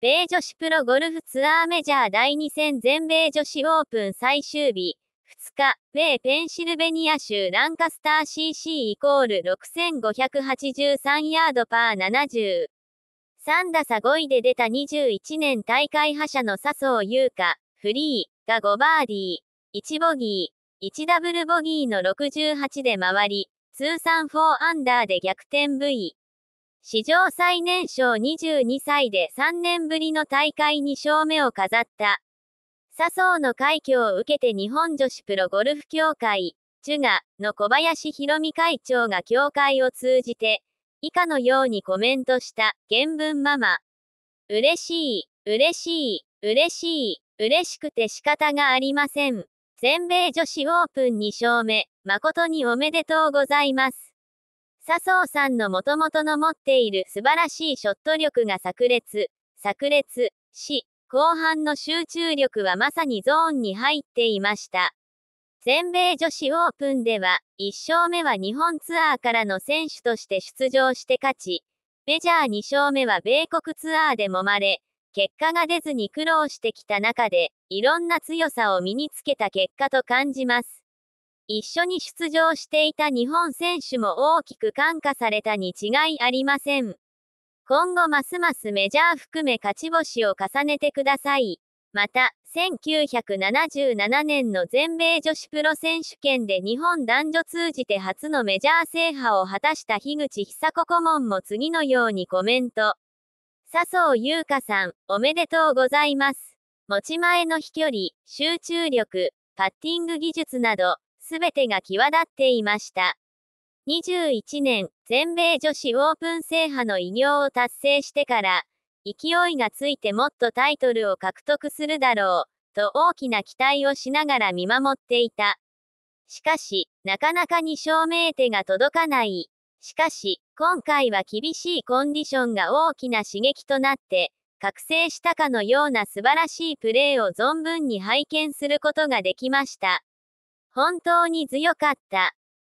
米女子プロゴルフツアーメジャー第2戦全米女子オープン最終日、2日、米ペンシルベニア州ランカスター CC イコール6583ヤードパー70。3打差5位で出た21年大会覇者の笹生優香、フリーが5バーディー、1ボギー、1ダブルボギーの68で回り、通算4アンダーで逆転 V。史上最年少22歳で3年ぶりの大会2勝目を飾った。笹生の快挙を受けて日本女子プロゴルフ協会、ジュガの小林博美会長が協会を通じて、以下のようにコメントした、原文ママ。嬉しい、嬉しい、嬉しい、嬉しくて仕方がありません。全米女子オープン2勝目、誠におめでとうございます。笹生さんのもともとの持っている素晴らしいショット力が炸裂、炸裂し、後半の集中力はまさにゾーンに入っていました。全米女子オープンでは、1勝目は日本ツアーからの選手として出場して勝ち、メジャー2勝目は米国ツアーで揉まれ、結果が出ずに苦労してきた中で、いろんな強さを身につけた結果と感じます。一緒に出場していた日本選手も大きく感化されたに違いありません。今後ますますメジャー含め勝ち星を重ねてください。また、1977年の全米女子プロ選手権で日本男女通じて初のメジャー制覇を果たした樋口久子顧問も次のようにコメント。笹生優香さん、おめでとうございます。持ち前の飛距離、集中力、パッティング技術など、すべてが際立っていました。21年、全米女子オープン制覇の偉業を達成してから、勢いがついてもっとタイトルを獲得するだろう、と大きな期待をしながら見守っていた。しかし、なかなかに証明手が届かない。しかし、今回は厳しいコンディションが大きな刺激となって、覚醒したかのような素晴らしいプレーを存分に拝見することができました。本当に強かった。